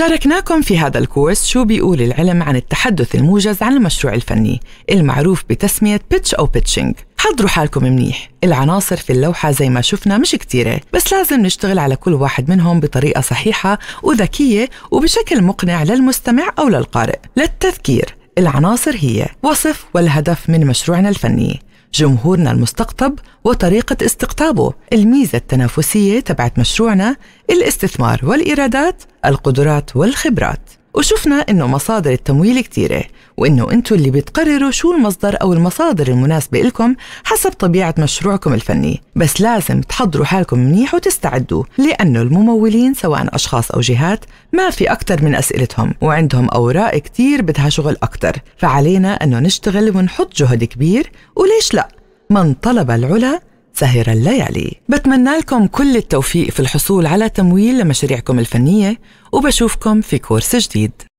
شاركناكم في هذا الكورس شو بيقول العلم عن التحدث الموجز عن المشروع الفني المعروف بتسمية بيتش أو بيتشنج حضروا حالكم منيح العناصر في اللوحة زي ما شفنا مش كتيرة بس لازم نشتغل على كل واحد منهم بطريقة صحيحة وذكية وبشكل مقنع للمستمع أو للقارئ للتذكير العناصر هي وصف والهدف من مشروعنا الفني جمهورنا المستقطب وطريقة استقطابه الميزة التنافسية تبعت مشروعنا الاستثمار والإيرادات القدرات والخبرات وشفنا انه مصادر التمويل كتيرة وانه انتوا اللي بتقرروا شو المصدر او المصادر المناسبة لكم حسب طبيعة مشروعكم الفني بس لازم تحضروا حالكم منيح وتستعدوا لانه الممولين سواء اشخاص او جهات ما في اكتر من اسئلتهم وعندهم اوراق كتير بدها شغل اكتر فعلينا انه نشتغل ونحط جهد كبير وليش لا من طلب العلا تسهر الليالي بتمنى لكم كل التوفيق في الحصول على تمويل لمشاريعكم الفنية وبشوفكم في كورس جديد